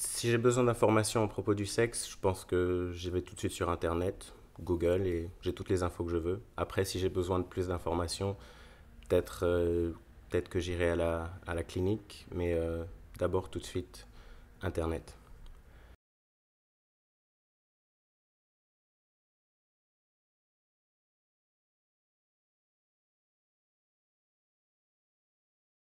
si j'ai besoin d'informations à propos du sexe, je pense que j'y vais tout de suite sur Internet, Google, et j'ai toutes les infos que je veux. Après, si j'ai besoin de plus d'informations, peut-être euh, que j'irai à la, la clinique, mais euh, d'abord tout de suite Internet.